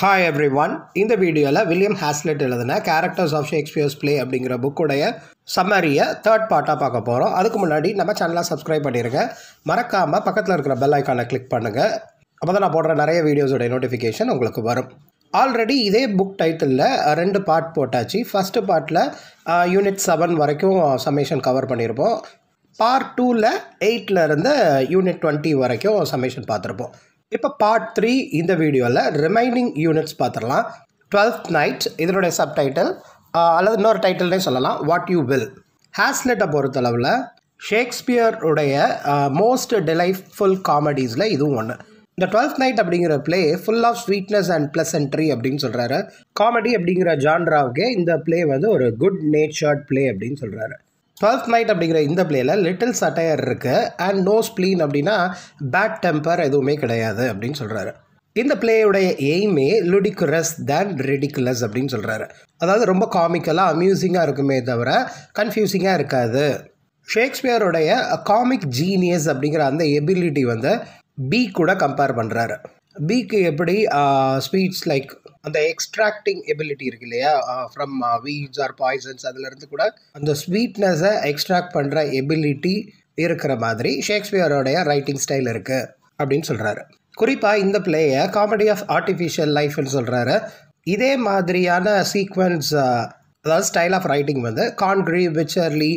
hi every everyone இந்த வீடியோவில் William Hazlitt எழுதின கேரக்டர்ஸ் ஆஃப் ஷேக்ஸ்பியர்ஸ் பிளே அப்படிங்கிற புக்குடைய சம்மரியை தேர்ட் பார்ட்டாக பார்க்க போகிறோம் அதுக்கு முன்னாடி நம்ம சேனலாக சப்ஸ்கிரைப் பண்ணிடுங்க மறக்காமல் பக்கத்தில் இருக்கிற பெல் ஐக்கானை கிளிக் பண்ணுங்கள் அப்போ தான் நான் போடுற நிறைய வீடியோஸோடைய நோட்டிஃபிகேஷன் உங்களுக்கு வரும் ஆல்ரெடி இதே புக் டைட்டிலில் ரெண்டு பார்ட் போட்டாச்சு ஃபஸ்ட்டு பார்ட்டில் யூனிட் செவன் வரைக்கும் சமேஷன் கவர் பண்ணியிருப்போம் பார்ட் டூவில் எயிட்டில் இருந்து யூனிட் டுவெண்ட்டி வரைக்கும் சமேஷன் பார்த்துருப்போம் இப்போ பார்ட் த்ரீ இந்த வீடியோவில் ரிமைனிங் யூனிட்ஸ் பார்த்துடலாம் டுவெல்த் நைட் இதனுடைய சப்டைட்டில் அல்லது இன்னொரு டைட்டில்னே சொல்லலாம் வாட் யூ வில் ஹேஸ்லெட்டை பொறுத்தளவில் ஷேக்ஸ்பியருடைய மோஸ்ட் டிலைஃப்ஃபுல் காமெடிஸில் இதுவும் ஒன்று இந்த டுவெல்த் நைட் அப்படிங்கிற play full of sweetness and pleasantry அப்படின்னு சொல்கிறாரு காமெடி அப்படிங்கிற ஜான்ராவுக்கே இந்த பிளே வந்து ஒரு குட் நேச்சர்ட் பிளே அப்படின்னு சொல்கிறாரு டுவெல்த் நைட் அப்படிங்கிற இந்த பிளேயில் லிட்டில் சட்டையர் இருக்குது அண்ட் நோ ஸ்பிளீன் அப்படின்னா பேட் டெம்பர் எதுவுமே கிடையாது அப்படின்னு சொல்கிறாரு இந்த பிளேயுடைய எய்மே லுடிக்குரஸ் தேன் ரெடிக்குலஸ் அப்படின்னு சொல்கிறாரு அதாவது ரொம்ப காமிக்கலாக அம்யூசிங்காக இருக்குமே தவிர கன்ஃபியூசிங்காக இருக்காது ஷேக்ஸ்பியருடைய காமிக் ஜீனியஸ் அப்படிங்கிற அந்த எபிலிட்டி வந்து பி கூட கம்பேர் பண்ணுறாரு பிக்கு எப்படி ஸ்வீட்ஸ் லைக் அந்த எக்ஸ்ட்ராக்டிங் எபிலிட்டி இருக்கு இல்லையா ஃப்ரம் வீட்ஸ் ஆர் பாய்சன்ஸ் அதுலேருந்து கூட அந்த ஸ்வீட்னஸை எக்ஸ்ட்ராக்ட் பண்ணுற எபிலிட்டி இருக்கிற மாதிரி ஷேக்ஸ்பியரோடைய ரைட்டிங் ஸ்டைல் இருக்குது அப்படின்னு சொல்கிறாரு குறிப்பாக இந்த பிளேயை காமெடி ஆஃப் ஆர்டிஃபிஷியல் லைஃப்னு சொல்கிறாரு இதே மாதிரியான சீக்வன்ஸ் அதாவது ஸ்டைல் ஆஃப் ரைட்டிங் வந்து கான்கிரி விச்சர்லி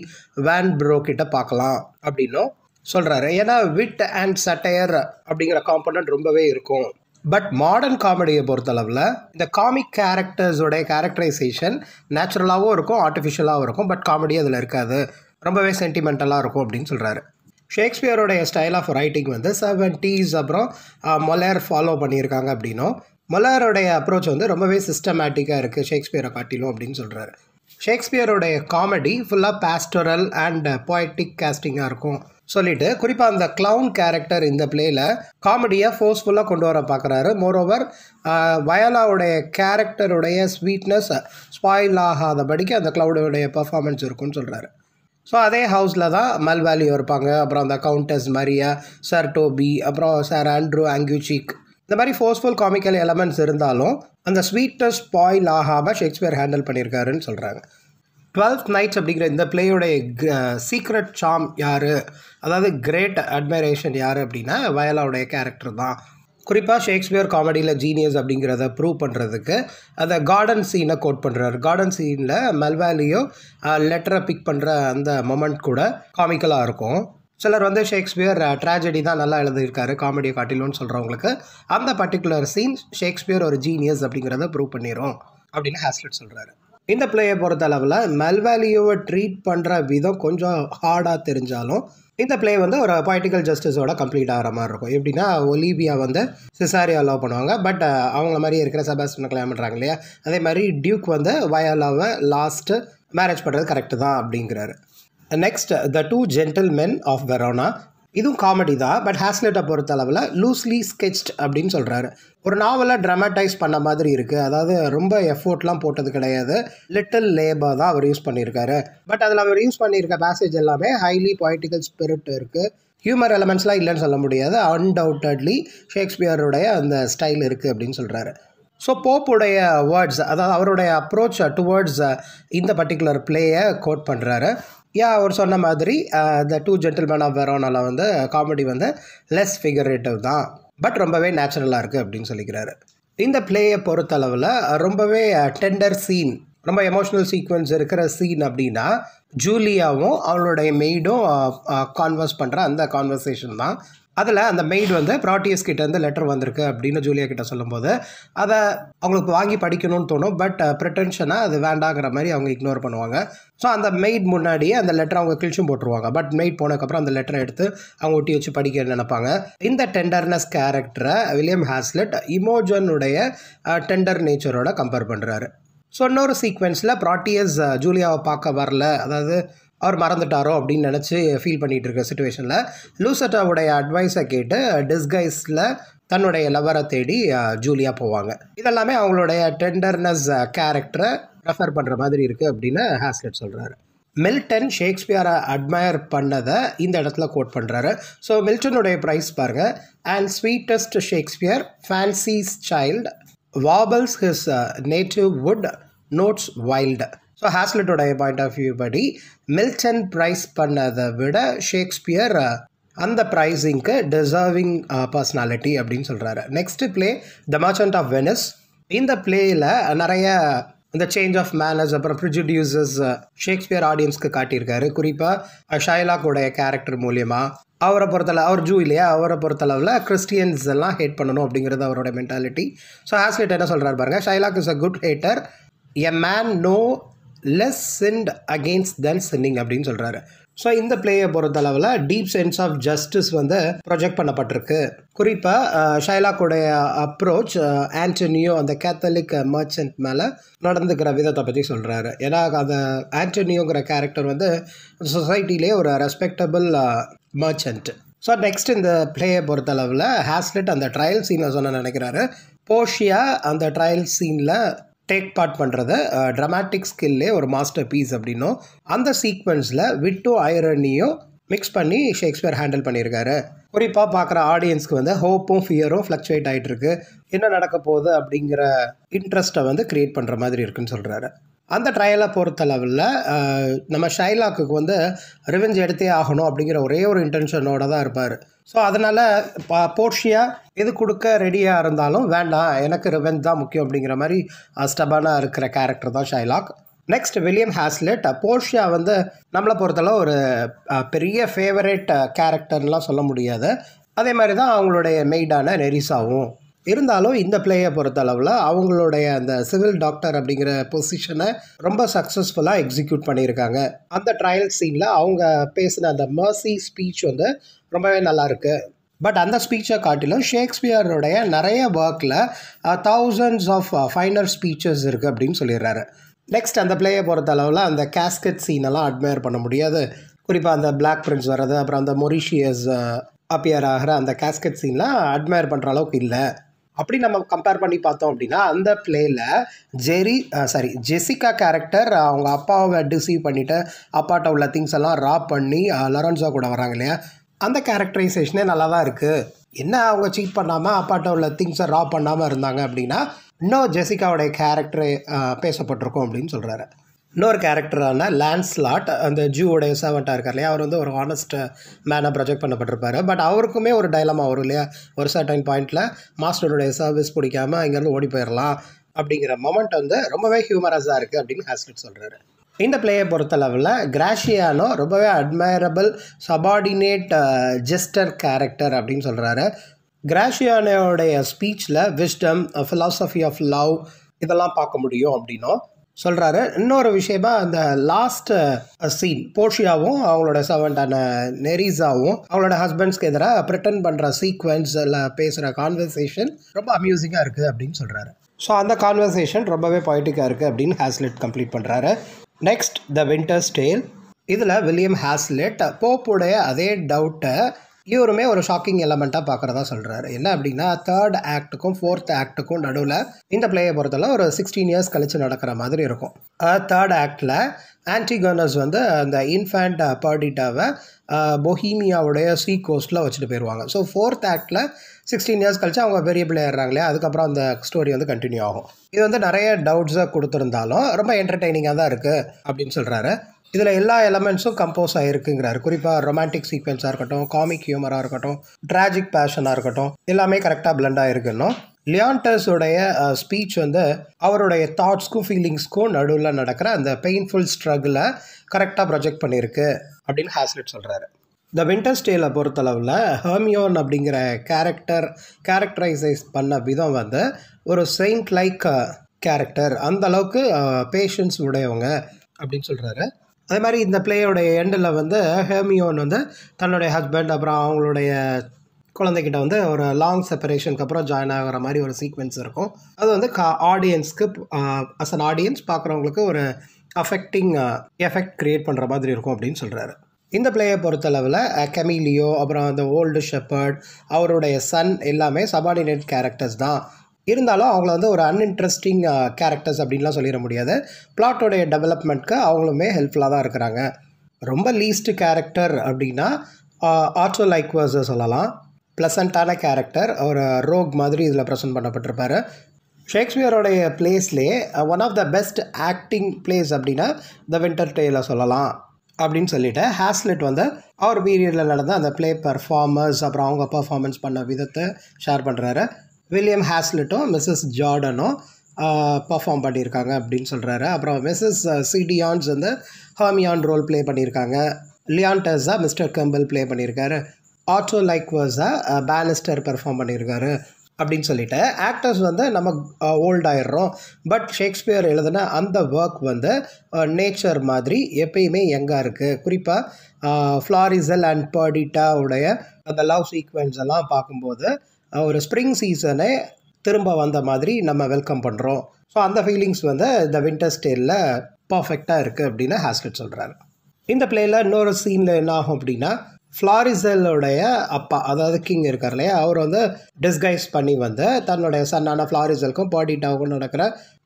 வேன் ப்ரோ கிட்ட பார்க்கலாம் அப்படின்னும் சொல்கிறாரு ஏன்னா விட் அண்ட் சட்டையர் அப்படிங்கிற காம்பனண்ட் ரொம்பவே இருக்கும் பட் மாடர்ன் காமெடியை பொறுத்தளவில் இந்த காமிக் கேரக்டர்ஸோடைய கேரக்டரைசேஷன் நேச்சுரலாகவும் இருக்கும் ஆர்டிஃபிஷியலாகவும் இருக்கும் பட் காமெடி அதில் இருக்காது ரொம்பவே சென்டிமெண்டலாக இருக்கும் அப்படின்னு சொல்கிறாரு ஷேக்ஸ்பியரோடைய ஸ்டைல் ஆஃப் ரைட்டிங் வந்து செவன்டீஸ் அப்புறம் மொலேர் ஃபாலோ பண்ணியிருக்காங்க அப்படின்னும் மொலேரோடைய அப்ரோச் வந்து ரொம்பவே சிஸ்டமேட்டிக்காக இருக்குது ஷேக்ஸ்பியரை காட்டிலும் அப்படின்னு சொல்கிறாரு ஷேக்ஸ்பியரோடைய காமெடி ஃபுல்லாக பேஸ்டரல் அண்ட் பொயட்டிக் கேஸ்டிங்காக இருக்கும் சொல்லிட்டு குறிப்பாக அந்த க்ளவுன் கேரக்டர் இந்த பிளேயில் காமெடியை ஃபோர்ஸ்ஃபுல்லாக கொண்டு வர பார்க்குறாரு மோரோவர் வயலாவுடைய கேரக்டருடைய ஸ்வீட்னஸ் ஸ்பாயில் ஆகாதபடிக்கு அந்த கிளவுடைய பர்ஃபார்மன்ஸ் இருக்கும்னு சொல்கிறாரு ஸோ அதே ஹவுஸில் தான் மல்வேலியோ இருப்பாங்க அப்புறம் அந்த கவுண்டஸ் மரியா சார் டோபி அப்புறம் சார் ஆண்ட்ரூ ஆங்கியூச்சிக் இந்த மாதிரி ஃபோர்ஸ்ஃபுல் காமிக்கல் எலமெண்ட்ஸ் இருந்தாலும் அந்த ஸ்வீட்னஸ் ஸ்பாயில் ஆகாமல் ஷேக்ஸ்பியர் ஹேண்டில் பண்ணியிருக்காருன்னு சொல்கிறாங்க டுவெல்த் நைட்ஸ் அப்படிங்கிற இந்த பிளேயோடைய சீக்ரெட் சாம் யார் அதாவது கிரேட் அட்மரேஷன் யார் அப்படின்னா வயலாவுடைய கேரக்டர் தான் குறிப்பாக ஷேக்ஸ்பியர் காமெடியில் ஜீனியஸ் அப்படிங்கிறத ப்ரூவ் பண்ணுறதுக்கு அதை கார்டன் சீனை கோட் பண்ணுறாரு கார்டன் சீனில் மெல்வேலியோ லெட்டரை பிக் பண்ணுற அந்த மொமெண்ட் கூட காமிக்கலாக இருக்கும் சிலர் வந்து ஷேக்ஸ்பியர் ட்ராஜடி தான் நல்லா எழுதியிருக்காரு காமெடியை காட்டிலும்னு சொல்கிறவங்களுக்கு அந்த பர்டிகுலர் சீன் ஷேக்ஸ்பியர் ஒரு ஜீனியஸ் அப்படிங்கிறத ப்ரூவ் பண்ணிடும் அப்படின்னு ஹாஸ்லட் சொல்கிறாரு இந்த பிளேயை பொறுத்த அளவில் மெல்வேலியோவை ட்ரீட் பண்ணுற விதம் கொஞ்சம் ஹார்டாக தெரிஞ்சாலும் இந்த பிளே வந்து ஒரு பொலிட்டிக்கல் ஜஸ்டிஸோட கம்ப்ளீட் ஆகிற மாதிரி இருக்கும் எப்படின்னா ஒலிபியா வந்து சிசாரியா லவ் பண்ணுவாங்க பட் அவங்கள மாதிரி இருக்கிற சபாஸ்டனை கல்யாணம் பண்ணுறாங்க இல்லையா அதே மாதிரி டியூக் வந்து வயலாவை லாஸ்ட்டு மேரேஜ் பண்ணுறது கரெக்டு தான் அப்படிங்கிறாரு next the two gentlemen of Verona இதுவும் காமெடி தான் பட் ஹேஸ்லேட்டை பொறுத்த அளவில் லூஸ்லி ஸ்கெச்ட் அப்படின்னு சொல்கிறாரு ஒரு நாவலை ட்ரமாட்டைஸ் பண்ண மாதிரி இருக்குது அதாவது ரொம்ப எஃபோர்ட்லாம் போட்டது கிடையாது லிட்டில் லேபர் தான் அவர் யூஸ் பண்ணியிருக்காரு பட் அதில் அவர் யூஸ் பண்ணியிருக்க பேசேஜ் எல்லாமே ஹைலி பொய்டிக்கல் ஸ்பிரிட் இருக்குது ஹியூமர் எலமெண்ட்ஸ்லாம் இல்லைன்னு சொல்ல முடியாது அன்டவுட்டட்லி ஷேக்ஸ்பியருடைய அந்த ஸ்டைல் இருக்குது அப்படின்னு சொல்கிறாரு ஸோ போப்புடைய வேர்ட்ஸ் அதாவது அவருடைய அப்ரோச் டுவர்ட்ஸ் இந்த பர்டிகுலர் பிளேயை கோட் பண்ணுறாரு யா அவர் சொன்ன மாதிரி த டூ ஜென்டில்மேன் ஆஃப் வெரோனால வந்து காமெடி வந்து லெஸ் ஃபிகரேட்டிவ் தான் பட் ரொம்பவே நேச்சுரலாக இருக்குது அப்படின்னு சொல்லிக்கிறாரு இந்த பிளேயை பொறுத்தளவில் ரொம்பவே டெண்டர் uh, சீன் ரொம்ப எமோஷ்னல் சீக்வன்ஸ் இருக்கிற சீன் அப்படின்னா ஜூலியாவும் அவளுடைய மெய்டும் கான்வர்ஸ் பண்ணுற அந்த கான்வர்சேஷன் தான் அதில் அந்த மெய்டு வந்து ப்ராட்டியஸ் கிட்டேருந்து லெட்டர் வந்திருக்கு அப்படின்னு ஜூலியா கிட்ட சொல்லும்போது அதை அவங்களுக்கு வாங்கி படிக்கணும்னு தோணும் பட் ப்ரிட்டன்ஷனாக uh, அது வேண்டாங்கிற மாதிரி அவங்க இக்னோர் பண்ணுவாங்க ஸோ அந்த மெய்ட் முன்னாடியே அந்த லெட்டர் அவங்க கிழிச்சும் போட்டுருவாங்க பட் மெய்ட் போனதுக்கப்புறம் அந்த லெட்டரை எடுத்து அவங்க ஒட்டி வச்சு படிக்க நினைப்பாங்க இந்த டெண்டர்னஸ் கேரக்டரை வில்லியம் ஹாஸ்லெட் இமோஜனுடைய டெண்டர் நேச்சரோட கம்பேர் பண்ணுறாரு ஸோ இன்னொரு சீக்வென்ஸில் ப்ராட்டியஸ் uh, ஜூலியாவை பார்க்க வரல அதாவது அவர் மறந்துட்டாரோ அப்படின்னு நினச்சி ஃபீல் பண்ணிகிட்டு இருக்க சுச்சுவேஷனில் லூசட்டாவுடைய அட்வைஸை கேட்டு டிஸ்கைஸில் தன்னுடைய லவரை தேடி ஜூலியா போவாங்க இதெல்லாமே அவங்களுடைய டெண்டர்னஸ் கேரக்டரை ரெஃபர் பண்ணுற மாதிரி இருக்குது அப்படின்னு ஹாஸ்லெட் சொல்கிறாரு மில்டன் ஷேக்ஸ்பியரை அட்மையர் பண்ணதை இந்த இடத்துல கோட் பண்ணுறாரு ஸோ மில்டனுடைய ப்ரைஸ் பாருங்கள் and sweetest Shakespeare fancy's child warbles his native wood notes wild so ஹாஸ்லட்டோடைய பாயிண்ட் ஆஃப் வியூ படி மில்டன் ப்ரைஸ் பண்ணதை விட ஷேக்ஸ்பியர் uh, அந்த ப்ரைஸிங்க்கு டிசர்விங் பர்சனாலிட்டி அப்படின்னு சொல்கிறாரு next play the merchant of Venice இந்த பிளேயில் நிறைய இந்த சேஞ்ச் ஆஃப் மேனர்ஸ் அப்புறம் ப்ரிஜுடியூசஸ் ஷேக்ஸ்பியர் ஆடியன்ஸ்க்கு காட்டியிருக்காரு குறிப்பாக ஷைலாக்கோடைய கேரக்டர் மூலியமா அவரை பொறுத்தளவு அவர் ஜூ இல்லையா அவரை பொறுத்தளவில் கிறிஸ்டியன்ஸ் எல்லாம் ஹேட் பண்ணணும் அப்படிங்கிறது அவரோட மென்டாலிட்டி ஸோ ஹாஸ்லிட் என்ன சொல்கிறார் பாருங்கள் Shylock is a good hater a man no less sinned against than sinning அப்படின்னு சொல்கிறாரு ஸோ இந்த பிளேயை பொறுத்த அளவில் டீப் சென்ஸ் ஆஃப் ஜஸ்டிஸ் வந்து ப்ரொஜெக்ட் பண்ணப்பட்டிருக்கு குறிப்பாக ஷைலாக்குடைய அப்ரோச் ஆண்டனியோ அந்த கேத்தலிக் மர்ச்சன்ட் மேலே நடந்துக்கிற விதத்தை பற்றி சொல்கிறாரு ஏன்னா அந்த ஆண்டனியோங்கிற கேரக்டர் வந்து சொசைட்டிலே ஒரு ரெஸ்பெக்டபிள் மர்ச்சன்ட் ஸோ நெக்ஸ்ட் இந்த பிளேயை அளவில் ஹேஸ்லெட் அந்த ட்ரையல் சீனை சொன்ன நினைக்கிறாரு போஷியா அந்த ட்ரையல் சீனில் டேக் பார்ட் பண்ணுறத ட்ரமாட்டிக் ஸ்கில்லே ஒரு மாஸ்டர் பீஸ் அப்படின்னும் அந்த சீக்வன்ஸில் விட்டோ ஐரனியும் மிக்ஸ் பண்ணி ஷேக்ஸ்பியர் ஹேண்டில் பண்ணியிருக்காரு குறிப்பாக பார்க்குற ஆடியன்ஸ்க்கு வந்து ஹோப்பும் ஃபியரும் ஃப்ளக்சுவேட் ஆகிட்டு இருக்கு என்ன நடக்க போகுது அப்படிங்கிற இன்ட்ரெஸ்ட்டை வந்து க்ரியேட் பண்ணுற மாதிரி இருக்குன்னு சொல்கிறாரு அந்த ட்ரையலை பொறுத்தளவில் நம்ம ஷைலாக்குக்கு வந்து ரிவெஞ்ச் எடுத்தே ஆகணும் அப்படிங்கிற ஒரே ஒரு இன்டென்ஷனோடு தான் இருப்பார் ஸோ அதனால் பா போர்ஷியா எது கொடுக்க ரெடியாக இருந்தாலும் வேண்டாம் எனக்கு ரிவெஞ்ச் தான் முக்கியம் அப்படிங்கிற மாதிரி ஸ்டபானாக இருக்கிற கேரக்டர் தான் Shylock next William Hazlitt Portia வந்து நம்மளை பொறுத்தளவு ஒரு பெரிய ஃபேவரேட் கேரக்டர்லாம் சொல்ல முடியாது அதே மாதிரி தான் அவங்களுடைய மெய்டான நெரிசாவும் இருந்தாலும் இந்த பிளேயை பொறுத்தளவில் அவங்களுடைய அந்த சிவில் டாக்டர் அப்படிங்கிற பொசிஷனை ரொம்ப சக்ஸஸ்ஃபுல்லாக எக்ஸிக்யூட் பண்ணியிருக்காங்க அந்த ட்ரையல் சீனில் அவங்க பேசின அந்த மர்சி ஸ்பீச் வந்து ரொம்பவே நல்லாயிருக்கு பட் அந்த ஸ்பீச்சை காட்டிலும் ஷேக்ஸ்பியருடைய நிறைய ஒர்க்கில் தௌசண்ட்ஸ் ஆஃப் ஃபைனர் ஸ்பீச்சஸ் இருக்குது அப்படின்னு சொல்லிடுறாரு நெக்ஸ்ட் அந்த பிளேயை பொறுத்த அளவில் அந்த கேஸ்கட் சீனெல்லாம் அட்மையர் பண்ண முடியாது குறிப்பாக அந்த பிளாக் பிரின்ஸ் வர்றது அப்புறம் அந்த மொரிஷியஸ் அப்பியர் ஆகிற அந்த கேஸ்கட் சீன்லாம் அட்மையர் பண்ணுற அளவுக்கு இல்லை அப்படி நம்ம கம்பேர் பண்ணி பார்த்தோம் அப்படின்னா அந்த பிளேயில் ஜெரி சாரி ஜெசிகா கேரக்டர் அவங்க அப்பாவை டிசீவ் பண்ணிவிட்டு அப்பாட்ட உள்ள திங்ஸ் எல்லாம் ராப் பண்ணி லொரன்சோ கூட வராங்க இல்லையா அந்த கேரக்டரைசேஷனே நல்லா தான் இருக்குது என்ன அவங்க சீட் பண்ணாமல் அப்பாட்ட உள்ள திங்ஸை ராப் பண்ணாமல் இருந்தாங்க அப்படின்னா இன்னும் ஜெசிகாவுடைய கேரக்டரை பேசப்பட்டிருக்கும் அப்படின்னு சொல்கிறாரு இன்னொரு கேரக்டரான லேண்ட்ஸ்லாட் அந்த ஜூவோடைய சர்வெண்ட்டாக இருக்கார் இல்லையா அவர் வந்து ஒரு ஹானஸ்ட் மேனாக ப்ரொஜெக்ட் பண்ணப்பட்டிருப்பார் பட் அவருக்குமே ஒரு டைலமாக வரும் இல்லையா ஒரு சர்டைன் பாயிண்டில் மாஸ்டருடைய சர்வீஸ் பிடிக்காமல் இங்கேருந்து ஓடி போயிடலாம் அப்படிங்கிற மொமெண்ட் வந்து ரொம்பவே ஹியூமரஸாக இருக்குது அப்படின்னு ஹாஸ்லிட் சொல்கிறாரு இந்த பிளேயை பொறுத்தளவில் கிராஷியானோ ரொம்பவே அட்மைரபிள் சபார்டினேட் ஜெஸ்டர் கேரக்டர் அப்படின்னு சொல்கிறாரு கிராஷியானோடைய ஸ்பீச்சில் விஸ்டம் ஃபிலாசபி ஆஃப் லவ் இதெல்லாம் பார்க்க முடியும் அப்படின்னும் சொல்கிறாரு இன்னொரு விஷயமா அந்த லாஸ்ட் சீன் போர்ஷியாவும் அவங்களோட சர்வெண்டான நெரிசாவும் அவங்களோட ஹஸ்பண்ட்ஸ்க்கு எதிராக பிரிட்டன் பண்ணுற சீக்வன்ஸ் இல்லை பேசுகிற கான்வர்சேஷன் ரொம்ப அம்யூசிங்காக இருக்குது அப்படின்னு சொல்கிறாரு ஸோ அந்த கான்வர்சேஷன் ரொம்பவே பாய்ட்டிக்காக இருக்குது அப்படின்னு ஹேஸ்லெட் கம்ப்ளீட் பண்ணுறாரு நெக்ஸ்ட் த வின்டர் ஸ்டேல் இதில் வில்லியம் ஹேஸ்லெட் போப்புடைய அதே டவுட்டை இவருமே ஒரு ஷாக்கிங் எலமெண்ட்டாக பார்க்குறதா சொல்கிறாரு என்ன அப்படின்னா தேர்ட் ஆக்ட்டுக்கும் ஃபோர்த் ஆக்ட்டுக்கும் நடுவில் இந்த பிளேயை பொறுத்தவரை ஒரு சிக்ஸ்டீன் இயர்ஸ் கழித்து நடக்கிற மாதிரி இருக்கும் தேர்ட் ஆக்டில் ஆன்டிகனஸ் வந்து அந்த இன்ஃபேண்ட் பர்டிட்டாவை பொஹீமியாவுடைய சீ கோஸ்ட்டில் வச்சுட்டு போயிடுவாங்க ஸோ ஃபோர்த் ஆக்டில் சிக்ஸ்டீன் இயர்ஸ் கழிச்சு அவங்க பெரிய பிள்ளையாடுறாங்களே அதுக்கப்புறம் அந்த ஸ்டோரி வந்து கண்டினியூ ஆகும் இது வந்து நிறைய டவுட்ஸை கொடுத்துருந்தாலும் ரொம்ப என்டர்டெய்னிங்காக தான் இருக்குது அப்படின்னு சொல்கிறாரு இதில் எல்லா எலமெண்ட்ஸும் கம்போஸ் ஆகிருக்குங்கிறாரு குறிப்பாக ரொமான்டிக் சீக்வன்ஸாக இருக்கட்டும் காமிக் ஹியூமராக இருக்கட்டும் ட்ராஜிக் பேஷனாக இருக்கட்டும் எல்லாமே கரெக்டாக பிளெண்ட் ஆகிருக்குன்னு லியாண்டர்ஸுடைய ஸ்பீச் வந்து அவருடைய தாட்ஸ்க்கும் ஃபீலிங்ஸ்க்கும் நடுவில் நடக்கிற அந்த பெயின்ஃபுல் ஸ்ட்ரகிளை கரெக்டாக ப்ரொஜெக்ட் பண்ணியிருக்கு அப்படின்னு ஹாஸ்லெட் சொல்கிறாரு த வின்டர் ஸ்டேயில் பொறுத்தளவில் ஹர்மியோன் அப்படிங்கிற கேரக்டர் கேரக்டரைசைஸ் பண்ண விதம் வந்து ஒரு செயின்ட் லைக் கேரக்டர் அந்த அளவுக்கு பேஷன்ஸ் உடையவங்க அப்படின்னு சொல்கிறாரு அதே மாதிரி இந்த பிளேயோடைய எண்டில் வந்து ஹேமியோன் வந்து தன்னுடைய ஹஸ்பண்ட் அப்புறம் அவங்களுடைய குழந்தைகிட்ட வந்து ஒரு லாங் செப்பரேஷனுக்கு அப்புறம் ஜாயின் ஆகிற மாதிரி ஒரு சீக்வென்ஸ் இருக்கும் அது வந்து கா ஆடியன்ஸ்க்கு அஸ் அன் ஆடியன்ஸ் பார்க்குறவங்களுக்கு ஒரு அஃபெக்டிங் எஃபெக்ட் க்ரியேட் பண்ணுற மாதிரி இருக்கும் அப்படின்னு சொல்கிறாரு இந்த பிளேயை பொறுத்தளவில் கெமிலியோ அப்புறம் அந்த ஓல்டு ஷெப்பர்ட் அவருடைய சன் எல்லாமே சபார்டினேட் கேரக்டர்ஸ் தான் இருந்தாலும் அவங்கள வந்து ஒரு அன்இன்ட்ரெஸ்டிங் கேரக்டர்ஸ் அப்படின்லாம் சொல்லிட முடியாது பிளாட்டோடைய டெவலப்மெண்ட்க்கு அவங்களுமே ஹெல்ப்ஃபுல்லாக தான் இருக்கிறாங்க ரொம்ப லீஸ்ட் கேரக்டர் அப்படின்னா ஆர்ச்சோ லைக்வர்ஸை சொல்லலாம் ப்ளசண்ட்டான கேரக்டர் ஒரு ரோக் மாதிரி இதில் ப்ரெசன்ட் பண்ணப்பட்டிருப்பார் ஷேக்ஸ்பியரோடைய பிளேஸ்லேயே one of the best acting plays அப்படின்னா த வின்டர் டேயில் சொல்லலாம் அப்படின்னு சொல்லிட்டு ஹேஸ்லெட் வந்து அவர் பீரியடில் நடந்த அந்த ப்ளே பர்ஃபார்மர்ஸ் அப்புறம் அவங்க பர்ஃபார்மன்ஸ் பண்ண விதத்தை ஷேர் பண்ணுறாரு வில்லியம் ஹேஸ்லெட்டும் மிஸ்ஸஸ் ஜார்டனும் பர்ஃபார்ம் பண்ணியிருக்காங்க அப்படின்னு சொல்கிறாரு அப்புறம் மிஸ்ஸஸ் சிடியான்ஸ் வந்து ஹர்மியான் ரோல் ப்ளே பண்ணியிருக்காங்க லியான்டர்ஸாக மிஸ்டர் கம்பிள் ப்ளே பண்ணியிருக்காரு ஆட்டோ லைக்வர்ஸாக பேனிஸ்டர் பெர்ஃபார்ம் பண்ணியிருக்காரு அப்படின்னு சொல்லிட்டு ஆக்டர்ஸ் வந்து நம்ம ஓல்ட் ஆயிடுறோம் பட் ஷேக்ஸ்பியர் எழுதின அந்த ஒர்க் வந்து நேச்சர் மாதிரி எப்பயுமே எங்கே இருக்குது குறிப்பாக ஃப்ளாரிசல் அண்ட் பர்டிட்டாவுடைய அந்த லவ் சீக்வன்ஸ் எல்லாம் பார்க்கும்போது ஒரு ஸ்ப்ரிங் சீசனே திரும்ப வந்த மாதிரி நம்ம வெல்கம் பண்ணுறோம் ஸோ அந்த ஃபீலிங்ஸ் வந்து இந்த வின்டர் ஸ்டேலில் பர்ஃபெக்டாக இருக்குது அப்படின்னு ஹாஸ்கட் சொல்கிறாரு இந்த பிளேயில் இன்னொரு சீனில் என்ன ஆகும் அப்படின்னா ஃப்ளாரிசலோடைய அப்பா அதாவது கிங் இருக்கார் இல்லையா அவர் வந்து டிஸ்கைஸ் பண்ணி வந்து தன்னுடைய சன்னான ஃப்ளாரிசலுக்கும் பாடிட்டாவுக்கும் நடக்கிற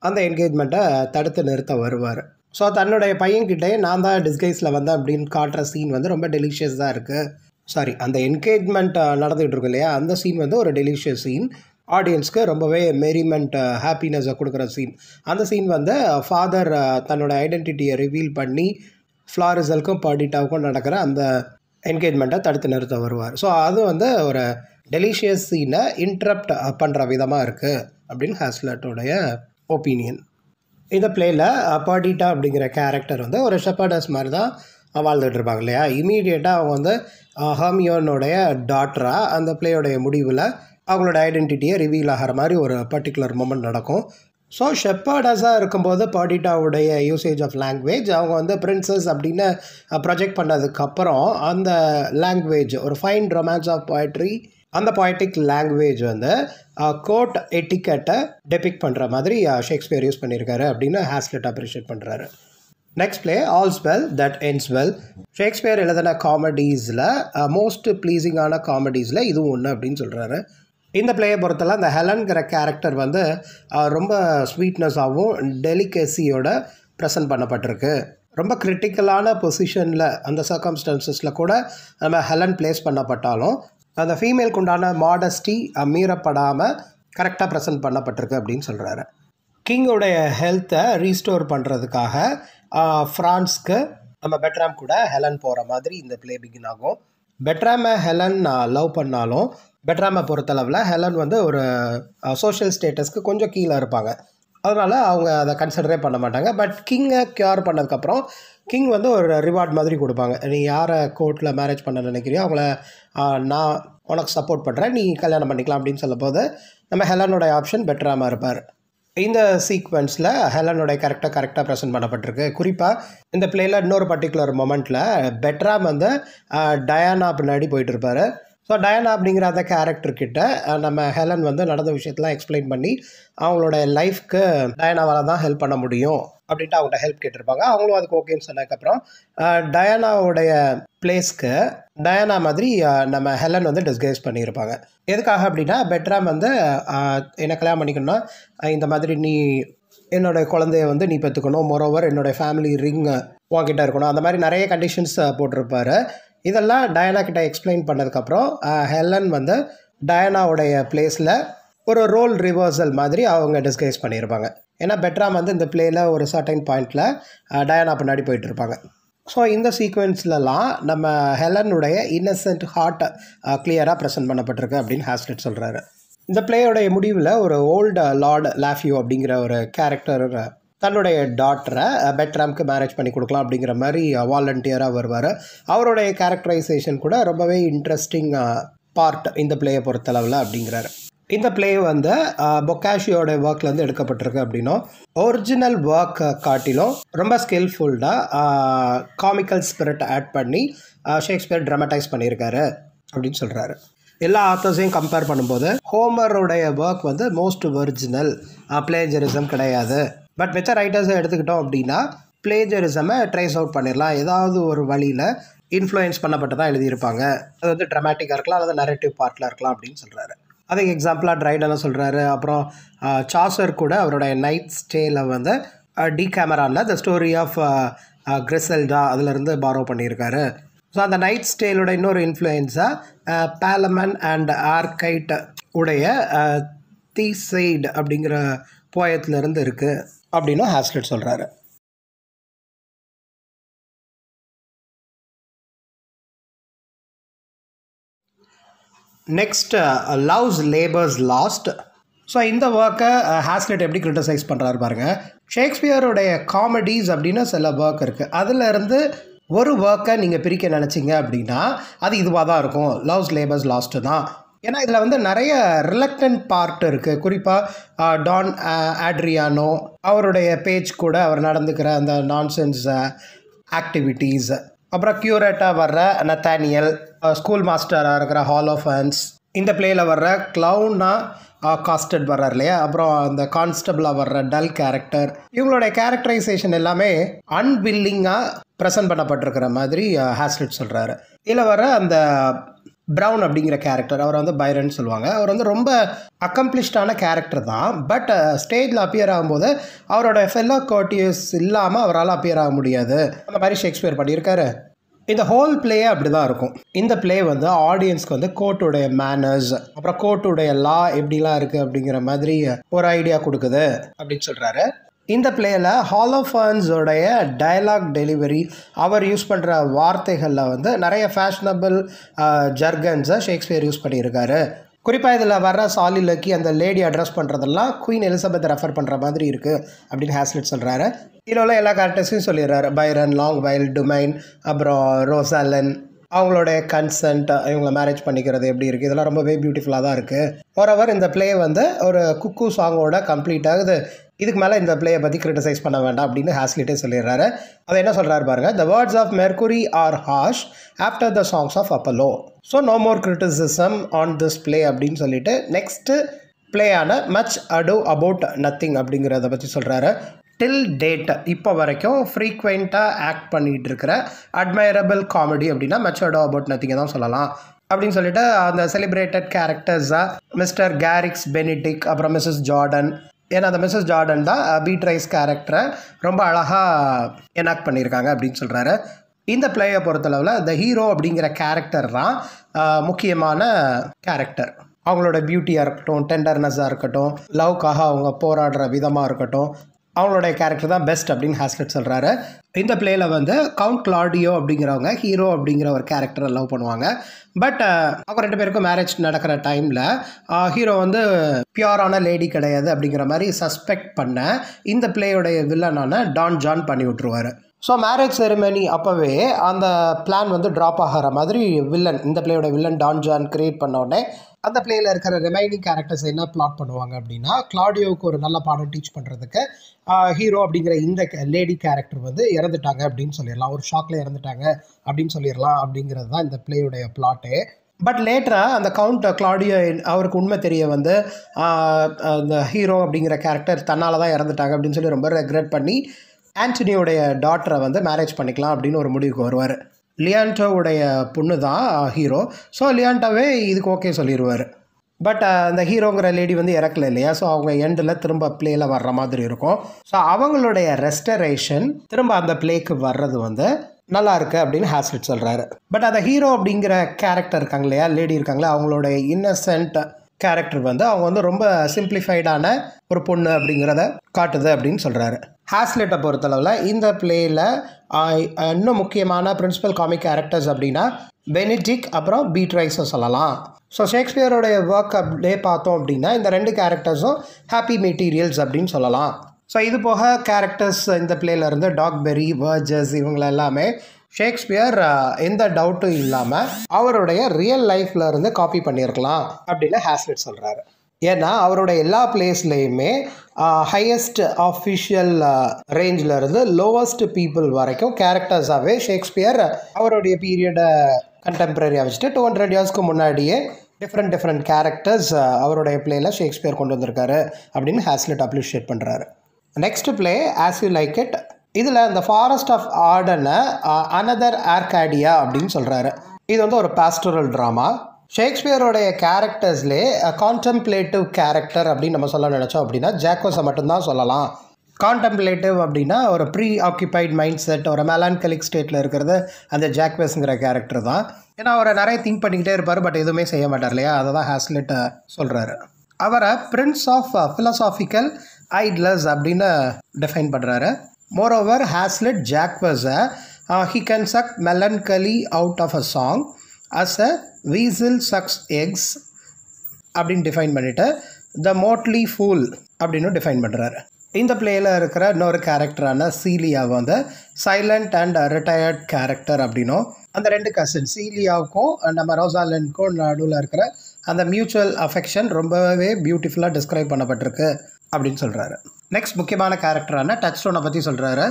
அந்த என்கேஜ்மெண்ட்டை தடுத்து நிறுத்த வருவார் ஸோ தன்னுடைய பையன்கிட்டே நான் தான் டிஸ்கைஸில் வந்தேன் அப்படின்னு காட்டுற சீன் வந்து ரொம்ப டெலிஷியஸ் தான் இருக்குது சாரி அந்த என்கேஜ்மெண்ட் நடந்துகிட்டு இருக்கு இல்லையா அந்த சீன் வந்து ஒரு டெலிஷியஸ் சீன் ஆடியன்ஸ்க்கு ரொம்பவே மெரிமெண்ட் ஹாப்பினஸை கொடுக்குற சீன் அந்த சீன் வந்து ஃபாதர் தன்னோட ஐடென்டிட்டியை ரிவீல் பண்ணி ஃப்ளாரிசலுக்கும் பாடிட்டாவுக்கும் நடக்கிற அந்த என்கேஜ்மெண்ட்டை தடுத்து நிறுத்த வருவார் ஸோ அது வந்து ஒரு டெலிஷியஸ் சீனை இன்ட்ரப்ட் பண்ணுற விதமாக இருக்குது அப்படின்னு ஹேஸ்லட்டோடைய ஒப்பீனியன் இந்த பிளேயில் அப்பாடிட்டா அப்படிங்கிற கேரக்டர் வந்து ஒரு ஷெப்பர்டஸ் மாதிரி தான் வாழ்ந்துட்டு இருப்பாங்க இல்லையா இமீடியட்டாக அவங்க வந்து ஹாமியோனுடைய டாட்டராக அந்த பிளேயோடைய முடிவில் அவங்களோட ஐடென்டிட்டியை ரிவீல் ஆகிற மாதிரி ஒரு பர்டிகுலர் மூமெண்ட் நடக்கும் ஸோ ஷெப்பாடஸாக இருக்கும்போது பாடிட்டாவுடைய யூசேஜ் ஆஃப் லாங்குவேஜ் அவங்க வந்து பிரின்சஸ் அப்படின்னு ப்ரொஜெக்ட் பண்ணதுக்கப்புறம் அந்த லாங்குவேஜ் ஒரு ஃபைன் ரொமான்ஸ் ஆஃப் போய்ட்ரி அந்த பாய்டிக் லாங்குவேஜ் வந்து கோட் எட்டிக்கெட்டை டெபிக் பண்ணுற மாதிரி ஷேக்ஸ்பியர் யூஸ் பண்ணியிருக்காரு அப்படின்னு ஹாஸ்லெட் அப்ரிஷியேட் பண்ணுறாரு next play all's well that ends well Shakespeare எழுதின காமெடிஸில் மோஸ்ட் ப்ளீஸிங்கான காமெடிஸில் இதுவும் ஒன்று அப்படின்னு சொல்கிறாரு இந்த பிளேயை பொறுத்தல அந்த ஹெலன்கிற கேரக்டர் வந்து ரொம்ப ஸ்வீட்னஸாகவும் டெலிகேசியோட ப்ரெசன்ட் பண்ணப்பட்டிருக்கு ரொம்ப கிரிட்டிக்கலான பொசிஷனில் அந்த சர்க்கம்ஸ்டன்சஸில் கூட நம்ம ஹெலன் பிளேஸ் பண்ணப்பட்டாலும் அந்த ஃபீமேலுக்கு உண்டான மாடஸ்டி மீறப்படாமல் கரெக்டாக ப்ரெசன்ட் பண்ணப்பட்டிருக்கு அப்படின்னு சொல்கிறாரு கிங்கோடைய ஹெல்த்தை ரீஸ்டோர் பண்ணுறதுக்காக ஃப்ரான்ஸ்க்கு நம்ம பெட்ராம் கூட ஹெலன் போகிற மாதிரி இந்த பிளே பிகின் ஆகும் பெட்ராமை ஹெலன் லவ் பண்ணாலும் பெட்ராமை பொறுத்தளவில் ஹெலன் வந்து ஒரு சோஷியல் ஸ்டேட்டஸ்க்கு கொஞ்சம் கீழே இருப்பாங்க அதனால் அவங்க அதை கன்சிடரே பண்ண மாட்டாங்க பட் கிங்கை கியூர் பண்ணதுக்கப்புறம் கிங் வந்து ஒரு ரிவார்ட் மாதிரி கொடுப்பாங்க நீ யாரை கோர்ட்டில் மேரேஜ் பண்ண நினைக்கிறியோ அவங்கள நான் உனக்கு சப்போர்ட் பண்ணுறேன் நீ கல்யாணம் பண்ணிக்கலாம் அப்படின்னு சொல்லும்போது நம்ம ஹெலனோட ஆப்ஷன் பெட்டராமல் இருப்பார் இந்த சீக்வென்ஸில் ஹெலனுடைய கரெக்டாக கரெக்டாக ப்ரெசென்ட் பண்ணப்பட்டிருக்கு குறிப்பாக இந்த பிளேயில் இன்னொரு பர்டிகுலர் மொமெண்ட்டில் பெட்ராம் வந்து டயானா பின்னாடி போயிட்டு இருப்பார் ஸோ டயனா அப்படிங்கிற அந்த கேரக்டர்கிட்ட நம்ம ஹெலன் வந்து நடந்த விஷயத்தெலாம் எக்ஸ்பிளைன் பண்ணி அவங்களோட லைஃப்க்கு டயனாவால் தான் ஹெல்ப் பண்ண முடியும் அப்படின்ட்டு அவங்கள்ட்ட ஹெல்ப் கேட்டிருப்பாங்க அவங்களும் அதுக்கு ஓகேன்னு சொன்னதுக்கப்புறம் டயானாவுடைய பிளேஸ்க்கு டயானா மாதிரி நம்ம ஹெலன் வந்து டிஸ்கைஸ் பண்ணியிருப்பாங்க எதுக்காக அப்படின்னா பெட்டராக வந்து என்ன கல்யாணம் பண்ணிக்கணும்னா இந்த மாதிரி நீ என்னுடைய குழந்தைய வந்து நீ பெற்றுக்கணும் மொரோவர் என்னுடைய ஃபேமிலி ரிங்கு உங்ககிட்ட இருக்கணும் அந்த மாதிரி நிறைய கண்டிஷன்ஸ் போட்டிருப்பாரு இதெல்லாம் டயனா கிட்ட எக்ஸ்பிளைன் பண்ணதுக்கப்புறம் ஹெலன் வந்து டயனாவுடைய பிளேஸில் ஒரு ரோல் ரிவர்சல் மாதிரி அவங்க டிஸ்கைஸ் பண்ணியிருப்பாங்க ஏன்னா பெட்ராம் வந்து இந்த பிளேயில் ஒரு சர்டைன் பாயிண்டில் டயனா பின்னாடி போயிட்டு இருப்பாங்க ஸோ இந்த சீக்வென்ஸ்லலாம் நம்ம ஹெலனுடைய இன்னசென்ட் ஹார்ட்டை கிளியராக ப்ரெசென்ட் பண்ணப்பட்டிருக்கு அப்படின்னு ஹாஸ்லெட் சொல்கிறாரு இந்த பிளேயோடைய முடிவில் ஒரு ஓல்டு லார்டு லாஃபியோ அப்படிங்கிற ஒரு கேரக்டர் தன்னுடைய டாட்டரை பெட்ராம்க்கு மேரேஜ் பண்ணி கொடுக்கலாம் அப்படிங்கிற மாதிரி வாலண்டியராக வருவார் அவருடைய கேரக்டரைசேஷன் கூட ரொம்பவே இன்ட்ரெஸ்டிங் பார்ட் இந்த பிளேயை பொறுத்தளவில் அப்படிங்கிறாரு இந்த பிளே வந்து பொக்காஷியோட ஒர்க்லேருந்து எடுக்கப்பட்டிருக்கு அப்படின்னா ஒரிஜினல் ஒர்க் காட்டிலும் ரொம்ப ஸ்கில்ஃபுல்டாக காமிக்கல் ஸ்பிரிட் ஆட் பண்ணி ஷேக்ஸ்பியர் ட்ரமடைஸ் பண்ணியிருக்காரு அப்படின்னு சொல்கிறாரு எல்லா ஆத்தர்ஸையும் கம்பேர் பண்ணும்போது ஹோமருடைய ஒர்க் வந்து மோஸ்ட் ஒரிஜினல் பிளேஜரிசம் கிடையாது பட் மிச்ச ரைட்டர்ஸை எடுத்துக்கிட்டோம் அப்படின்னா பிளேஜரிசமை ட்ரேஸ் அவுட் பண்ணிடலாம் ஏதாவது ஒரு வழியில் இன்ஃப்ளூயன்ஸ் பண்ணப்பட்டு தான் எழுதியிருப்பாங்க அது வந்து ட்ரமாட்டிக்காக இருக்கலாம் அல்லது நரேட்டிவ் பார்ட்டில் இருக்கலாம் அப்படின்னு சொல்கிறாரு அதுக்கு எக்ஸாம்பிளாக ட்ரைடெல்லாம் சொல்கிறாரு அப்புறம் சாசர் கூட அவருடைய நைட் ஸ்டேயில் வந்து டி கேமரானில் த ஸ்டோரி ஆஃப் கிரிசல்டா அதிலிருந்து பாரோ பண்ணியிருக்காரு ஸோ அந்த நைட் ஸ்டேலோட இன்னொரு இன்ஃப்ளூயன்ஸாக பேலமன் அண்ட் ஆர்கைட் உடைய சைடு அப்படிங்கிற போயத்துலேருந்து இருக்குது அப்படின்னு ஹாஸ்லெட் சொல்கிறாரு next love's labour's lost so இந்த ஒர்க்கை ஹாஸ்லெட் uh, எப்படி கிரிட்டிசைஸ் பண்ணுறாரு பாருங்கள் ஷேக்ஸ்பியருடைய காமெடிஸ் அப்படின்னு சில ஒர்க் இருக்குது அதிலிருந்து ஒரு ஒர்க்கை நீங்கள் பிரிக்க நினச்சிங்க அப்படின்னா அது இதுவாக தான் இருக்கும் லவ்ஸ் லேபர்ஸ் லாஸ்ட்டு தான் ஏன்னா இதில் வந்து நிறைய ரிலக்டன்ட் பார்ட் இருக்குது குறிப்பாக டான் ஆட்ரியானோ அவருடைய பேஜ் கூட அவர் நடந்துக்கிற அந்த நான்சென்ஸ் ஆக்டிவிட்டீஸ் அப்புறம் க்யூரேட்டாக வர்ற நத்தானியல் ஸ்கூல் மாஸ்டராக இருக்கிற ஹால் ஆஃப் ஃபன்ஸ் இந்த பிளேயில் வர்ற க்ளவுனாக காஸ்டட் வர்றார் இல்லையா அப்புறம் அந்த கான்ஸ்டபிளாக வர்ற டல் கேரக்டர் இவங்களுடைய கேரக்டரைசேஷன் எல்லாமே அன்பில்லிங்காக ப்ரெசன்ட் பண்ணப்பட்டிருக்கிற மாதிரி ஹேஸ்லிட் சொல்கிறாரு இதில் வர அந்த ப்ரௌன் அப்படிங்கிற கேரக்டர் அவர் வந்து பைரன் சொல்லுவாங்க அவர் வந்து ரொம்ப அக்கம்ப்ளிஷ்டான கேரக்டர் தான் பட் ஸ்டேஜில் அப்பியர் ஆகும்போது அவரோட ஃபெல்லோ கோட்டியஸ் இல்லாமல் அவரால் அப்பியர் ஆக முடியாது அந்த மாதிரி ஷேக்ஸ்பியர் பண்ணியிருக்காரு இந்த ஹோல் பிளேயே அப்படி தான் இருக்கும் இந்த பிளே வந்து ஆடியன்ஸ்க்கு வந்து கோர்ட்டுடைய மேனர்ஸ் அப்புறம் கோர்ட்டுடைய லா எப்படிலாம் இருக்குது அப்படிங்கிற மாதிரி ஒரு ஐடியா கொடுக்குது அப்படின்னு சொல்கிறாரு இந்த பிளேயில் ஹாலோஃபான்ஸோடைய டயலாக் டெலிவரி அவர் யூஸ் பண்ணுற வார்த்தைகளில் வந்து நிறைய ஃபேஷனபிள் ஜர்கன்ஸை ஷேக்ஸ்பியர் யூஸ் பண்ணியிருக்காரு குறிப்பாக இதில் வர்ற சாலிலக்கி அந்த லேடி அட்ரஸ் பண்ணுறதெல்லாம் குயின் எலிசபெத் ரெஃபர் பண்ணுற மாதிரி இருக்குது அப்படின்னு ஹேஸ்லிட் சொல்கிறாரு இதில் உள்ள எல்லா கேரக்டர்ஸையும் சொல்லிடுறாரு பைரன் லாங் வைல் டுமைன் அப்புறம் ரோசாலன் அவங்களோட கன்சன்ட் இவங்களை மேரேஜ் பண்ணிக்கிறது எப்படி இருக்குது இதெல்லாம் ரொம்பவே பியூட்டிஃபுல்லாக தான் இருக்குது மோரோவர் இந்த பிளே வந்து ஒரு குக்கு சாங்கோட கம்ப்ளீட் ஆகுது இதுக்கு மேலே இந்த பிளேயை பற்றி கிரிட்டிசைஸ் பண்ண வேண்டாம் அப்படின்னு ஹாஸ்லிட்டே சொல்லிடுறாரு அதை என்ன சொல்கிறாரு பாருங்க the words of Mercury are harsh after the songs of Apollo so no more criticism on this play அப்படின்னு சொல்லிட்டு நெக்ஸ்ட்டு பிளேயான மச் அடு அபவுட் நத்திங் அப்படிங்கிறத பற்றி சொல்கிறாரு டில் டேட் இப்போ வரைக்கும் ஃப்ரீக்வெண்ட்டாக ஆக்ட் பண்ணிகிட்டு இருக்கிற அட்மைரபிள் காமெடி அப்படின்னா மெச்சோர்டோ அபவுட் நத்திங்க தான் சொல்லலாம் அப்படின்னு சொல்லிட்டு அந்த செலிப்ரேட்டட் கேரக்டர்ஸாக மிஸ்டர் கேரிக்ஸ் பெனிடிக் அப்புறம் மிஸ்ஸஸ் ஜார்டன் ஏன்னா அந்த மிஸ்ஸஸ் ஜார்டன் தான் பீட் ரைஸ் கேரக்டரை ரொம்ப அழகாக எனாக்ட் பண்ணியிருக்காங்க அப்படின்னு சொல்கிறாரு இந்த பிளேயை பொறுத்தளவில் த ஹீரோ அப்படிங்கிற கேரக்டர் தான் முக்கியமான கேரக்டர் அவங்களோட பியூட்டியாக இருக்கட்டும் டெண்டர்னஸாக இருக்கட்டும் லவ்க்காக அவங்க போராடுற விதமாக இருக்கட்டும் அவங்களுடைய கேரக்டர் தான் பெஸ்ட் அப்படின்னு ஹாஸ்கட் சொல்கிறாரு இந்த பிளேயில் வந்து கவுண்ட் கிளாடியோ அப்படிங்கிறவங்க ஹீரோ அப்படிங்கிற ஒரு கேரக்டரை லவ் பண்ணுவாங்க பட் அவங்க ரெண்டு பேருக்கும் மேரேஜ் நடக்கிற டைமில் ஹீரோ வந்து பியூரான லேடி கிடையாது அப்படிங்கிற மாதிரி சஸ்பெக்ட் பண்ண இந்த பிளேயோடைய வில்லனான டான் ஜான் பண்ணி விட்டுருவார் ஸோ மேரேஜ் செரிமனி அப்போவே அந்த பிளான் வந்து ட்ராப் ஆகிற மாதிரி வில்லன் இந்த பிளேயோட வில்லன் டான் ஜான் கிரியேட் பண்ண உடனே அந்த பிளேயில் இருக்கிற ரிமைனிங் கேரக்டர்ஸ் என்ன பிளாட் பண்ணுவாங்க அப்படின்னா கிளாடியோவுக்கு ஒரு நல்ல பாடம் டீச் பண்ணுறதுக்கு ஹீரோ அப்படிங்கிற இந்த லேடி கேரக்டர் வந்து இறந்துட்டாங்க அப்படின்னு சொல்லிடலாம் ஒரு ஷாக்கில் இறந்துட்டாங்க அப்படின்னு சொல்லிடலாம் அப்படிங்கிறது தான் இந்த பிளேயுடைய பிளாட்டு பட் லேட்டராக அந்த கவுண்ட் கிளாடியோ அவருக்கு உண்மை தெரிய வந்து அந்த ஹீரோ அப்படிங்கிற கேரக்டர் தன்னால் தான் இறந்துட்டாங்க அப்படின்னு சொல்லி ரொம்ப ரெக்ரெட் பண்ணி ஆண்டனியோடைய டாட்டரை வந்து மேரேஜ் பண்ணிக்கலாம் அப்படின்னு ஒரு முடிவுக்கு வருவார் லியான்டோவுடைய பொண்ணு தான் ஹீரோ ஸோ லியான்டோவே இதுக்கு ஓகே சொல்லிடுவார் பட் அந்த ஹீரோங்கிற லேடி வந்து இறக்கல இல்லையா ஸோ அவங்க எண்டில் திரும்ப பிளேயில் வர்ற மாதிரி இருக்கும் ஸோ அவங்களுடைய ரெஸ்டரேஷன் திரும்ப அந்த பிளேக்கு வர்றது வந்து நல்லா இருக்கு அப்படின்னு ஹாஸ்லிட் சொல்கிறாரு பட் அந்த ஹீரோ அப்படிங்கிற கேரக்டர் இருக்காங்க இல்லையா லேடி இருக்காங்களே அவங்களுடைய இன்னசென்ட் கேரக்டர் வந்து அவங்க வந்து ரொம்ப சிம்பிளிஃபைடான ஒரு பொண்ணு அப்படிங்கிறத காட்டுது அப்படின்னு சொல்கிறாரு ஹேஸ்லெட்டை பொறுத்தளவில் இந்த பிளேயில் இன்னும் முக்கியமான பிரின்சிபல் காமிக் கேரக்டர்ஸ் அப்படின்னா பெனிடிக் அப்புறம் பீட்ரைஸை சொல்லலாம் ஸோ ஷேக்ஸ்பியருடைய ஒர்க் அப்படியே பார்த்தோம் அப்படின்னா இந்த ரெண்டு கேரக்டர்ஸும் ஹாப்பி மெட்டீரியல்ஸ் அப்படின்னு சொல்லலாம் ஸோ இது போக கேரக்டர்ஸ் இந்த பிளேலேருந்து டாக்பெரி வர்ஜஸ் இவங்கள எல்லாமே ஷேக்ஸ்பியர் எந்த டவுட்டும் இல்லாமல் அவருடைய ரியல் லைஃப்பில் இருந்து காப்பி பண்ணியிருக்கலாம் அப்படின்னு ஹேஸ்லெட் சொல்கிறாரு ஏன்னா அவரோட எல்லா பிளேஸ்லேயுமே ஹையஸ்ட் ஆஃபிஷியல் ரேஞ்சில் இருந்து லோவஸ்ட் பீப்புள் வரைக்கும் கேரக்டர்ஸாகவே ஷேக்ஸ்பியர் அவருடைய பீரியடை கண்டெம்பரரியாக வச்சுட்டு டூ ஹண்ட்ரட் இயர்ஸ்க்கு முன்னாடியே டிஃப்ரெண்ட் டிஃப்ரெண்ட் கேரக்டர்ஸ் அவருடைய பிளேயில் ஷேக்ஸ்பியர் கொண்டு வந்திருக்காரு அப்படின்னு ஹேஸ்லெட் அப்ரிஷியேட் பண்ணுறாரு next play as you like it இதில் அந்த ஃபாரஸ்ட் ஆஃப் ஆர்டனை அனதர் ஆர்காடியா அப்படின்னு சொல்கிறாரு இது வந்து ஒரு பாஸ்டரல் ட்ராமா ஷேக்ஸ்பியரோடைய கேரக்டர்ஸ்லே கான்டெம்ப்ளேட்டிவ் கேரக்டர் அப்படின்னு நம்ம சொல்ல நினச்சோம் அப்படின்னா ஜாக்கோஸை மட்டும்தான் சொல்லலாம் கான்டெம்ப்ளேட்டிவ் அப்படின்னா ஒரு ப்ரீ ஆக்கியபைட் மைண்ட் செட் ஒரு மெலான்கலிக் ஸ்டேட்டில் இருக்கிறது அந்த ஜாக்வேஸுங்கிற கேரக்டர் தான் ஏன்னா அவரை நிறைய திங்க் பண்ணிக்கிட்டே இருப்பார் பட் எதுவுமே செய்ய மாட்டார் இல்லையா அதை தான் ஹேஸ்லெட் சொல்கிறாரு அவரை பிரின்ஸ் ஆஃப் ஃபிலசாஃபிக்கல் ஐட்லஸ் அப்படின்னு டிஃபைன் பண்ணுறாரு மோர் ஓவர் ஹேஸ்லெட் ஜாக்வஸை he can suck melancholy out of a song as a weasel sucks eggs அப்படின்னு டிஃபைன் பண்ணிவிட்டு த மோட்லி ஃபூல் அப்படின்னு டிஃபைன் பண்ணுறாரு இந்த பிளேயில் இருக்கிற இன்னொரு கேரக்டரான சீலியாவை வந்து சைலண்ட் அண்ட் ரிட்டையர்ட் கேரக்டர் அப்படின்னும் அந்த ரெண்டு கசின் சீலியாவுக்கும் நம்ம ரோசாலண்ட்க்கும் நடுவில் இருக்கிற அந்த மியூச்சுவல் அஃபெக்ஷன் ரொம்பவே பியூட்டிஃபுல்லாக டிஸ்கிரைப் பண்ணப்பட்டிருக்கு அப்படின்னு சொல்கிறாரு நெக்ஸ்ட் முக்கியமான கேரக்டரான டச் ஸ்டோனை பற்றி சொல்கிறாரு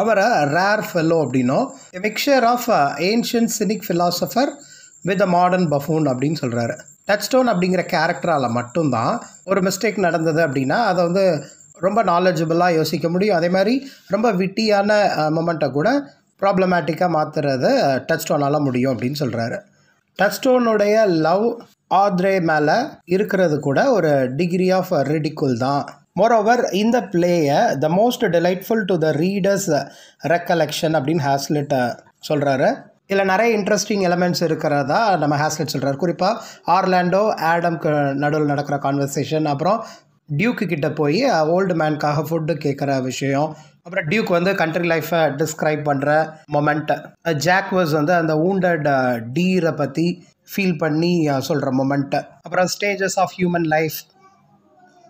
அவரை ரேர் ஃபெல்லோ அப்படின்னும் mixture of ancient cynic philosopher with a modern buffoon அப்படின்னு சொல்கிறாரு டச் ஸ்டோன் அப்படிங்கிற கேரக்டரால் மட்டும்தான் ஒரு மிஸ்டேக் நடந்தது அப்படின்னா அதை வந்து ரொம்ப நாலேஜபிளாக யோசிக்க முடியும் அதே மாதிரி ரொம்ப விட்டியான மொமெண்ட்டை கூட ப்ராப்ளமேட்டிக்காக மாற்றுறது டச் ஸ்டோனால் முடியும் அப்படின்னு சொல்கிறாரு டச் ஸ்டோனுடைய லவ் ஆத்ரே மேலே இருக்கிறது கூட ஒரு டிகிரி ஆஃப் ரெடிக்குல் தான் மோரோவர் இந்த பிளேயை the most delightful to the readers recollection அப்படின்னு ஹாஸ்லிட்ட சொல்கிறாரு இதில் நிறைய இன்ட்ரெஸ்டிங் எலமெண்ட்ஸ் இருக்கிறதா நம்ம ஹேஸ்லெட் சொல்கிறார் குறிப்பாக ஆர்லாண்டோ ஆடம் நடுவில் நடக்கிற கான்வர்சேஷன் அப்புறம் டியூக்கு கிட்டே போய் ஓல்டு மேனுக்காக ஃபுட்டு கேட்குற விஷயம் அப்புறம் டியூக் வந்து கண்ட்ரி லைஃப்பை டிஸ்கிரைப் பண்ணுற மொமெண்ட்டை ஜாக்வர்ஸ் வந்து அந்த ஊண்டட் டீரை பற்றி ஃபீல் பண்ணி சொல்கிற மொமெண்ட்டை அப்புறம் ஸ்டேஜஸ் ஆஃப் ஹியூமன் லைஃப்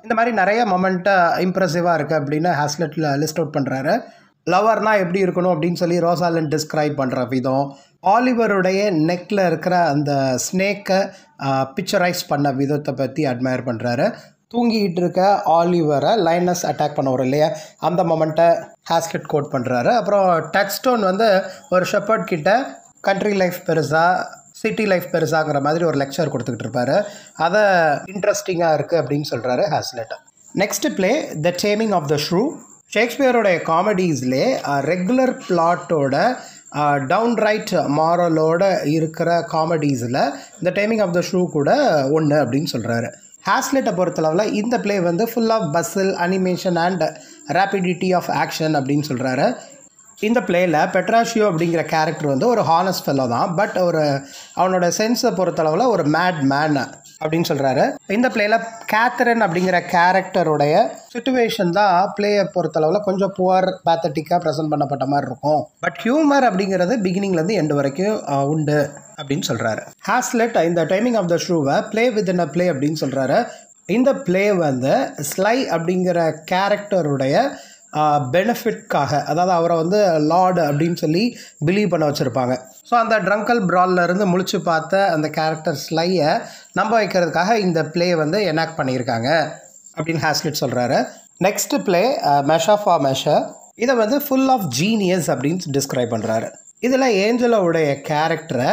இந்த மாதிரி நிறைய மொமெண்ட்டை இம்ப்ரெசிவாக இருக்குது அப்படின்னு ஹேஸ்லெட்டில் லிஸ்ட் அவுட் பண்ணுறாரு லவர்னால் எப்படி இருக்கணும் அப்படின்னு சொல்லி ரோசாலன் டிஸ்கிரைப் பண்ணுற விதம் ஆலிவருடைய நெக்கில் இருக்கிற அந்த ஸ்னேக்கை பிக்சரைஸ் பண்ண விதத்தை பற்றி அட்மையர் பண்ணுறாரு தூங்கிட்டு இருக்க ஆலிவரை லைனஸ் அட்டாக் பண்ண வரும் இல்லையா அந்த மொமெண்ட்டை ஹேஸ்கெட் கோட் பண்ணுறாரு அப்புறம் டெக்ஸ்டோன் வந்து ஒரு ஷெப்பர்ட் கிட்ட கண்ட்ரி லைஃப் பெருசாக சிட்டி லைஃப் பெருசாங்கிற மாதிரி ஒரு லெக்சர் கொடுத்துக்கிட்டு இருப்பார் அதை இன்ட்ரெஸ்டிங்காக இருக்குது அப்படின்னு சொல்கிறாரு ஹேஸ்லெட்டை next play the taming of the shrew ஷேக்ஸ்பியரோடைய காமெடிஸ்லே ரெகுலர் பிளாட்டோட டவுன் ரைட் மாரலோட இருக்கிற காமெடிஸில் இந்த டைமிங் ஆஃப் த ஷூ கூட ஒன்று அப்படின்னு சொல்கிறாரு ஹேஸ்லெட்டை பொறுத்தளவில் இந்த பிளே வந்து full of bustle animation and rapidity of action அப்படின்னு சொல்கிறாரு இந்த பிளேயில் பெட்ராஷியோ அப்படிங்கிற கேரக்டர் வந்து ஒரு ஹானஸ்ட் ஃபெல்லோ தான் பட் ஒரு அவனோட சென்ஸை பொறுத்தளவில் ஒரு மேட் மேன் அப்படின்னு சொல்கிறாரு இந்த பிளேயில் கேத்தரன் அப்படிங்கிற கேரக்டருடைய சுச்சுவேஷன் தான் பிளேயை பொறுத்தளவில் கொஞ்சம் புவர் பேத்தட்டிக்காக ப்ரெசென்ட் பண்ணப்பட்ட மாதிரி இருக்கும் பட் ஹியூமர் அப்படிங்கிறது பிகினிங்லேருந்து எண்டு வரைக்கும் உண்டு அப்படின்னு சொல்கிறாரு ஹாஸ்லெட் இந்த டைமிங் ஆஃப் த ஷூவை play within a play அப்படின்னு சொல்கிறாரு இந்த பிளே வந்து ஸ்லை அப்படிங்கிற கேரக்டருடைய பெனிஃபிட்காக அதாவது அவரை வந்து லார்டு அப்படின்னு சொல்லி பிலீவ் பண்ண வச்சுருப்பாங்க ஸோ அந்த ட்ரங்கல் இருந்து முழிச்சு பார்த்த அந்த கேரக்டர் ஸ்லையை நம்ப வைக்கிறதுக்காக இந்த பிளே வந்து எனாக்ட் பண்ணியிருக்காங்க அப்படின்னு ஹாஸ்லிட் சொல்கிறாரு next play measure for measure இதை வந்து ஃபுல் ஆஃப் ஜீனியஸ் அப்படின்னு டிஸ்கிரைப் பண்ணுறாரு இதில் ஏஞ்சலோடைய கேரக்டரை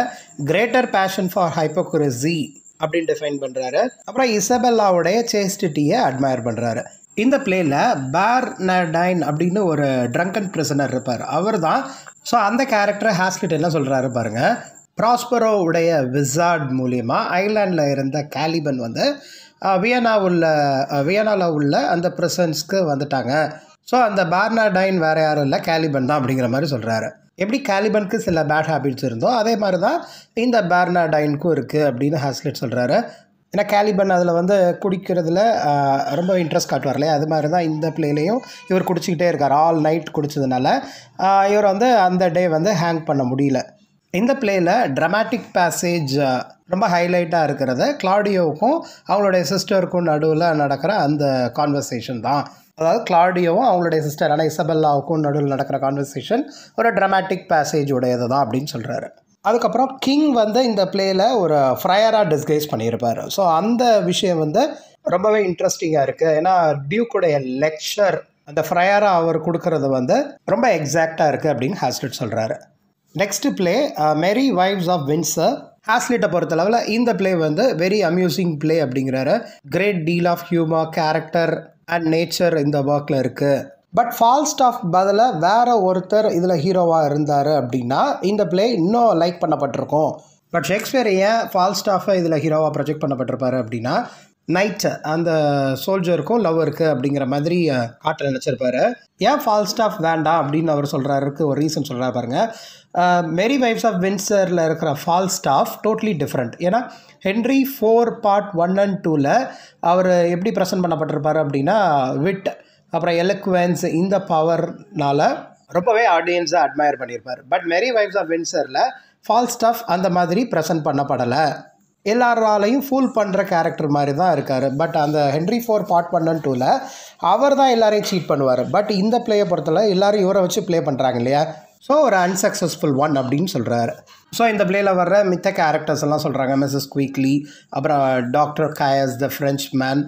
கிரேட்டர் பேஷன் ஃபார் ஹைப்போக்ரஸி அப்படின்னு டிஃபைன் பண்ணுறாரு அப்புறம் இசபெல்லாவுடைய சேஸ்டிட்டியை அட்மயர் பண்ணுறாரு இந்த பிளேயில் நடைன் அப்படின்னு ஒரு ட்ரங்கன் பிரசனர் இருப்பார் அவர் தான் ஸோ அந்த கேரக்டர் ஹாஸ்லிட் என்ன சொல்கிறாரு பாருங்கள் ப்ராஸ்பரோ உடைய விசார்ட் மூலியமாக ஐலாண்டில் இருந்த கேலிபன் வந்து வியனா உள்ள வியனாவில் உள்ள அந்த பிரசன்ஸ்க்கு வந்துட்டாங்க ஸோ அந்த டைன் வேறு யாரும் இல்லை கேலிபன் தான் அப்படிங்கிற மாதிரி சொல்கிறாரு எப்படி கேலிபனுக்கு சில பேட் ஹேபிட்ஸ் இருந்தோ அதே மாதிரி தான் இந்த டைனுக்கும் இருக்குது அப்படின்னு ஹாஸ்லிட் சொல்கிறாரு ஏன்னா கேலிபன் அதில் வந்து குடிக்கிறதுல ரொம்ப இன்ட்ரெஸ்ட் காட்டுவார் இல்லையா அது மாதிரி தான் இந்த பிளேலையும் இவர் குடிச்சிக்கிட்டே இருக்கார் ஆல் நைட் குடித்ததுனால இவர் வந்து அந்த டே வந்து ஹேங் பண்ண முடியல இந்த பிளேயில் ட்ரமாட்டிக் பேசேஜ் ரொம்ப ஹைலைட்டாக இருக்கிறது கிளாடியோவுக்கும் அவங்களுடைய சிஸ்டருக்கும் நடுவில் நடக்கிற அந்த கான்வர்சேஷன் தான் அதாவது கிளாடியோவும் அவங்களுடைய சிஸ்டர் ஆனால் இசபெல்லாவுக்கும் நடுவில் நடக்கிற கான்வர்சேஷன் ஒரு ட்ரமாட்டிக் பேசேஜ் உடையது தான் அப்படின்னு சொல்கிறாரு அதுக்கப்புறம் கிங் வந்து இந்த பிளேயில் ஒரு ஃப்ரையராக டிஸ்கைஸ் பண்ணியிருப்பார் ஸோ அந்த விஷயம் வந்து ரொம்பவே இன்ட்ரெஸ்டிங்காக இருக்குது ஏன்னா டியூக்குடைய லெக்சர் அந்த ஃப்ரையராக அவர் கொடுக்கறது வந்து ரொம்ப எக்ஸாக்டாக இருக்குது அப்படின்னு ஹாஸ்லிட் சொல்கிறாரு next play merry wives of Windsor ஹாஸ்லிட்டை பொறுத்தளவில் இந்த பிளே வந்து வெரி அம்யூசிங் பிளே அப்படிங்கிறாரு great deal of humour character and nature இந்த ஒர்க்கில் இருக்குது பட் ஃபால் ஸ்டாஃப் பதிலாக வேறு ஒருத்தர் இதில் ஹீரோவாக இருந்தார் அப்படின்னா இந்த பிளே இன்னும் லைக் பண்ணப்பட்டிருக்கும் பட் ஷேக்ஸ்பியர் ஏன் ஃபால் ஸ்டாஃபை இதில் ஹீரோவாக ப்ரொஜெக்ட் பண்ணப்பட்டிருப்பாரு அப்படின்னா நைட் அந்த சோல்ஜருக்கும் லவ் இருக்குது அப்படிங்கிற மாதிரி ஆட்டில் நினச்சிருப்பாரு ஏன் ஃபால் ஸ்டாஃப் வேண்டாம் அப்படின்னு அவர் சொல்கிறாருக்கு ஒரு ரீசன் சொல்கிறாரு பாருங்கள் மேரி வைஃப்ஸ் ஆஃப் வின்சரில் இருக்கிற ஃபால் ஸ்டாஃப் டோட்லி டிஃப்ரெண்ட் ஏன்னா Henry four part one and டூவில் அவர் எப்படி ப்ரெசென்ட் பண்ணப்பட்டிருப்பார் அப்படின்னா விட் அப்புறம் எலக்குவன்ஸ் இந்த பவர்னால் ரொம்பவே ஆடியன்ஸை அட்மையர் பண்ணியிருப்பார் பட் மெரி வைஃப்ஸ் ஆஃப் வின்சரில் ஃபால் ஸ்டஃப் அந்த மாதிரி ப்ரெசன்ட் பண்ணப்படலை எல்லாராலையும் ஃபூல் பண்ணுற கேரக்டர் மாதிரி தான் இருக்கார் பட் அந்த ஹென்ரி ஃபோர் பார்ட் பண்ணன் டூவில் அவர் தான் எல்லாரையும் சீட் பண்ணுவார் பட் இந்த பிளேயை பொறுத்தவரை எல்லோரும் இவரை வச்சு ப்ளே பண்ணுறாங்க இல்லையா ஸோ ஒரு அன்சக்ஸஸ்ஃபுல் ஒன் அப்படின்னு சொல்கிறாரு ஸோ இந்த பிளேயில் வர்ற மித்த கேரக்டர்ஸ் எல்லாம் சொல்கிறாங்க மிஸ்ஸஸ் குயிக்லி அப்புறம் doctor Caius the French man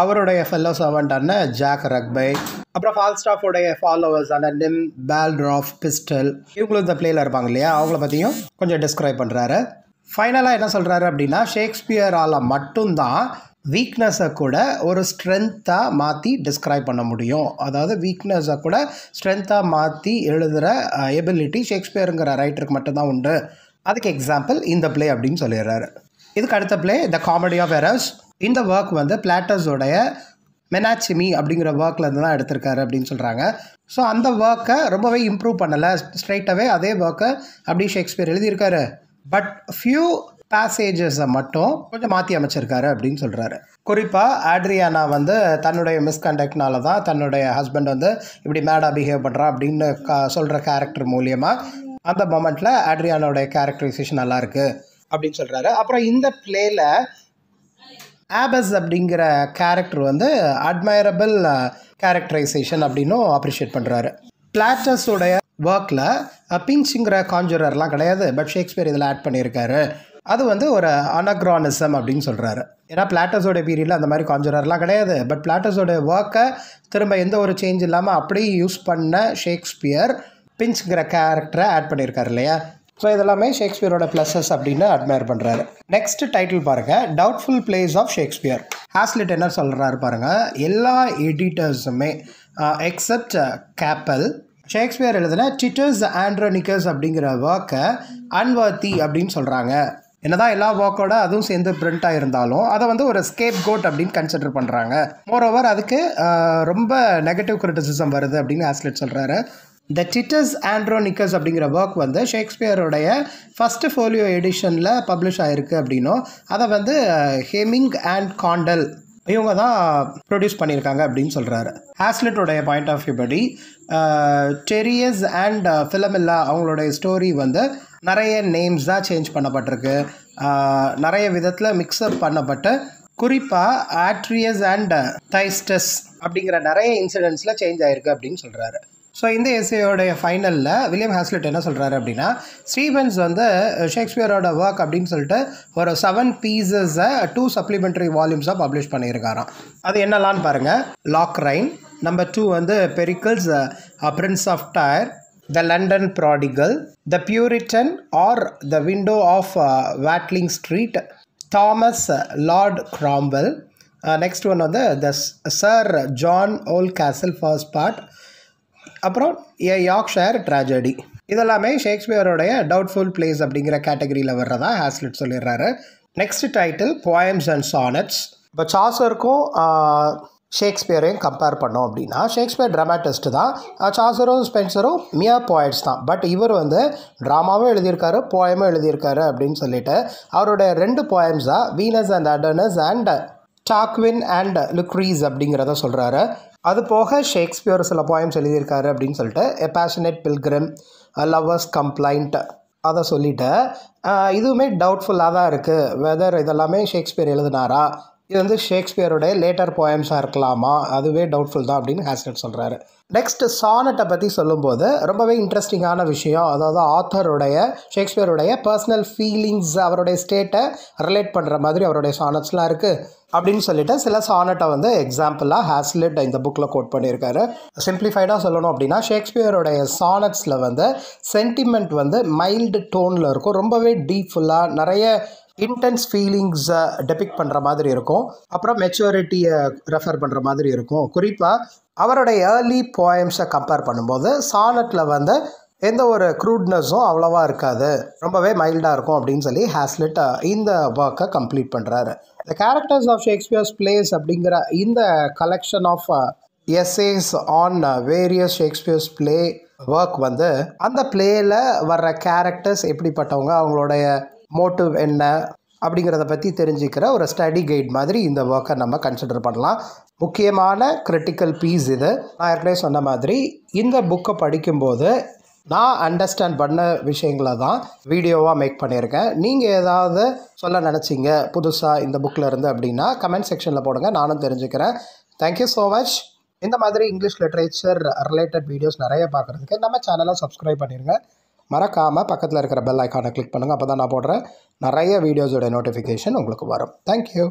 அவருடைய ஃபெல்லோ சர்வெண்டான ஜாக் ரக்பை அப்புறம் ஃபால்ஸ்டாஃபோடைய ஃபாலோவர்ஸான நிம் பேல்ட்ராஃப் பிஸ்டல் இவங்களும் இந்த பிளேயில் இருப்பாங்க இல்லையா அவங்கள பற்றியும் கொஞ்சம் டிஸ்கிரைப் பண்ணுறாரு ஃபைனலாக என்ன சொல்கிறாரு அப்படின்னா ஷேக்ஸ்பியரால் மட்டும்தான் வீக்னஸை கூட ஒரு ஸ்ட்ரென்த்தாக மாற்றி டிஸ்கிரைப் பண்ண முடியும் அதாவது வீக்னஸை கூட ஸ்ட்ரென்த்தாக மாற்றி எழுதுகிற எபிலிட்டி ஷேக்ஸ்பியருங்கிற ரைட்டருக்கு மட்டும்தான் உண்டு அதுக்கு எக்ஸாம்பிள் இந்த பிளே அப்படின்னு சொல்லிடுறாரு இதுக்கு அடுத்த play the comedy of errors இந்த ஒர்க் வந்து பிளாட்டர்ஸோடைய மெனாச்சிமி அப்படிங்கிற ஒர்க்கில் இருந்து தான் எடுத்திருக்காரு அப்படின்னு சொல்கிறாங்க ஸோ அந்த ஒர்க்கை ரொம்பவே இம்ப்ரூவ் பண்ணலை ஸ்ட்ரைட்டாகவே அதே ஒர்க்கை அப்படி ஷேக்ஸ்பியர் எழுதியிருக்காரு பட் ஃபியூ பேசேஜஸை மட்டும் கொஞ்சம் மாற்றி அமைச்சிருக்காரு அப்படின்னு சொல்கிறாரு குறிப்பாக ஆட்ரியானா வந்து தன்னுடைய மிஸ்கண்டக்ட்னால தான் தன்னுடைய ஹஸ்பண்ட் வந்து இப்படி மேடாக பிஹேவ் பண்ணுறான் அப்படின்னு சொல்கிற கேரக்டர் மூலியமாக அந்த மொமெண்ட்டில் ஆட்ரியானோடைய கேரக்டரைசேஷன் நல்லாயிருக்கு அப்படின்னு சொல்கிறாரு அப்புறம் இந்த பிளேயில் ஆபஸ் அப்படிங்கிற கேரக்டர் வந்து அட்மயரபிள் கேரக்டரைசேஷன் அப்படின்னும் அப்ரிஷியேட் பண்ணுறாரு பிளாட்டஸோடைய ஒர்க்கில் பிஞ்சுங்கிற காஞ்சுரர்லாம் கிடையாது பட் ஷேக்ஸ்பியர் இதில் ஆட் பண்ணியிருக்காரு அது வந்து ஒரு அனக்ரானிசம் அப்படின்னு சொல்கிறாரு ஏன்னா பிளாட்டஸோடைய பீரியடில் அந்த மாதிரி காஞ்சுரர்லாம் கிடையாது பட் பிளாட்டஸோடைய ஒர்க்கை திரும்ப எந்த ஒரு சேஞ்ச் இல்லாமல் அப்படியே யூஸ் பண்ண ஷேக்ஸ்பியர் பிஞ்சுங்கிற கேரக்டரை ஆட் பண்ணியிருக்காரு இல்லையா ஸோ இதெல்லாமே ஷேக்ஸ்பியரோட ப்ளஸஸ் அப்படின்னு அட்மையர் பண்ணுறாரு நெக்ஸ்ட் டைட்டில் பாருங்கள் doubtful plays of Shakespeare Hazlitt என்ன சொல்கிறாரு பாருங்கள் எல்லா எடிட்டர்ஸுமே எக்ஸப்ட் கேப்பல் ஷேக்ஸ்பியர் எழுதின டிட்டர்ஸ் ஆண்ட்ரோனிக்கஸ் அப்படிங்கிற ஒர்க்கை அன்வர்த்தி அப்படின்னு சொல்கிறாங்க என்னதான் எல்லா வாக்கோட அதுவும் சேர்ந்து பிரிண்ட் ஆகிருந்தாலும் அதை வந்து ஒரு ஸ்கேப் கோட் அப்படின்னு கன்சிடர் பண்ணுறாங்க மோரோவர் அதுக்கு ரொம்ப நெகட்டிவ் கிரிட்டிசிசம் வருது அப்படின்னு ஆஸ்லெட் சொல்கிறாரு த டிட்டஸ் ஆண்ட்ரோனிக்கஸ் அப்படிங்கிற ஒர்க் வந்து ஷேக்ஸ்பியருடைய ஃபஸ்ட்டு ஃபோலியோ எடிஷனில் பப்ளிஷ் ஆகிருக்கு அப்படின்னும் அதை வந்து ஹெமிங் அண்ட் காண்டல் இவங்க தான் ப்ரொடியூஸ் பண்ணியிருக்காங்க அப்படின்னு சொல்கிறாரு ஆஸ்லெட்டோடைய பாயிண்ட் ஆஃப் வியூ படி டெரியஸ் அண்ட் ஃபிலமில்லா அவங்களுடைய ஸ்டோரி வந்து நிறைய நேம்ஸ் தான் சேஞ்ச் பண்ணப்பட்டிருக்கு நிறைய விதத்தில் மிக்ஸ்அப் பண்ணப்பட்டு குறிப்பாக ஆட்ரியஸ் அண்ட் தைஸ்டஸ் அப்படிங்கிற நிறைய இன்சிடென்ட்ஸில் சேஞ்ச் ஆகிருக்கு அப்படின்னு சொல்கிறாரு ஸோ இந்த இசையோடைய ஃபைனலில் வில்லியம் ஹாஸ்லெட் என்ன சொல்கிறாரு அப்படின்னா ஸ்டீவன்ஸ் வந்து ஷேக்ஸ்பியரோட uh, ஒர்க் அப்படின்னு சொல்லிட்டு ஒரு செவன் பீசஸை டூ சப்ளிமெண்ட்ரி வால்யூம்ஸாக பப்ளிஷ் பண்ணியிருக்காராம் அது என்னெல்லான்னு பாருங்கள் லாக் ரைன் நம்பர் டூ வந்து Pericles prince of Tyre the London prodigal the Puritan or the widow of Watling street Thomas lord Cromwell next one வந்து the sir John Oldcastle first part அப்புறம் a Yorkshire tragedy இதெல்லாமே ஷேக்ஸ்பியரோடைய doubtful place அப்படிங்கிற கேட்டகரியில் வர்றதா Hazlitt சொல்லிடுறாரு next title poems and sonnets இப்போ சாசருக்கும் ஷேக்ஸ்பியரையும் compare பண்ணோம் அப்படின்னா ஷேக்ஸ்பியர் ட்ராமாட்டிஸ்ட் தான் சாசரும் ஸ்பென்சரும் மியா போயட்ஸ் தான் பட் இவர் வந்து ட்ராமாவும் எழுதியிருக்காரு போயமும் எழுதியிருக்காரு அப்படின்னு சொல்லிட்டு அவருடைய ரெண்டு போயம்ஸாக Venus and Adonis and Tarquin and Lucrece அப்படிங்கிறத சொல்கிறாரு அது போக ஷேக்ஸ்பியர் சில போயம்ஸ் எழுதியிருக்காரு அப்படின்னு சொல்லிட்டு a passionate pilgrim lovers complaint அதை சொல்லிவிட்டு இதுவுமே டவுட்ஃபுல்லாக தான் இருக்குது வெதர் இதெல்லாமே ஷேக்ஸ்பியர் எழுதினாரா இது வந்து ஷேக்ஸ்பியருடைய லேட்டர் போயம்ஸாக இருக்கலாமா அதுவே டவுட்ஃபுல் தான் அப்படின்னு ஹாஸ்கட் சொல்கிறாரு நெக்ஸ்ட் சானட்டை பற்றி சொல்லும்போது ரொம்பவே இன்ட்ரெஸ்டிங்கான விஷயம் அதாவது ஆத்தருடைய ஷேக்ஸ்பியருடைய பர்சனல் ஃபீலிங்ஸ் அவருடைய ஸ்டேட்டை ரிலேட் பண்ணுற மாதிரி அவருடைய சானட்ஸ்லாம் இருக்குது அப்படின்னு சொல்லிட்டு சில சானட்டை வந்து எக்ஸாம்பிளாக ஹாஸ்லிட் இந்த புக்கில் கோட் பண்ணியிருக்காரு சிம்பிளிஃபைடாக சொல்லணும் அப்படின்னா ஷேக்ஸ்பியருடைய சானட்ஸில் வந்து சென்டிமெண்ட் வந்து மைல்டு டோனில் இருக்கும் ரொம்பவே டீப்ஃபுல்லாக நிறைய இன்டென்ஸ் ஃபீலிங்ஸை டெபிக் பண்ணுற மாதிரி இருக்கும் அப்புறம் மெச்சூரிட்டியை ரெஃபர் பண்ணுற மாதிரி இருக்கும் குறிப்பாக அவருடைய ஏர்லி போயம்ஸை கம்பேர் பண்ணும்போது சானட்டில் வந்து எந்த ஒரு க்ரூட்னஸும் அவ்வளோவா இருக்காது ரொம்பவே மைல்டாக இருக்கும் அப்படின்னு சொல்லி ஹேஸ்லெட் இந்த ஒர்க்கை கம்ப்ளீட் பண்ணுறாரு the characters of Shakespeare's plays அப்படிங்கிற இந்த collection of essays on various Shakespeare's play work வந்து அந்த பிளேயில் வர்ற கேரக்டர்ஸ் எப்படிப்பட்டவங்க அவங்களுடைய மோட்டிவ் என்ன அப்படிங்கிறத பற்றி தெரிஞ்சுக்கிற ஒரு ஸ்டடி கைட் மாதிரி இந்த ஒர்க்கை நம்ம கன்சிடர் பண்ணலாம் முக்கியமான கிரிட்டிக்கல் பீஸ் இது நான் ஏற்கனவே சொன்ன மாதிரி இந்த புக்கை படிக்கும்போது நான் அண்டர்ஸ்டாண்ட் பண்ண விஷயங்களை தான் வீடியோவாக மேக் பண்ணியிருக்கேன் நீங்கள் ஏதாவது சொல்ல நினச்சிங்க புதுசாக இந்த புக்கில் இருந்து அப்படின்னா கமெண்ட் செக்ஷனில் போடுங்க நானும் தெரிஞ்சுக்கிறேன் தேங்க்யூ ஸோ மச் இந்த மாதிரி இங்கிலீஷ் லிட்ரேச்சர் ரிலேட்டட் வீடியோஸ் நிறைய பார்க்குறதுக்கு நம்ம சேனலை சப்ஸ்கிரைப் பண்ணிடுங்க மறக்காமல் பக்கத்தில் இருக்கிற பெல் ஐக்கானை கிளிக் பண்ணுங்கள் அப்போ தான் நான் போடுற நிறைய வீடியோஸோட நோட்டிஃபிகேஷன் உங்களுக்கு வரும் தேங்க்யூ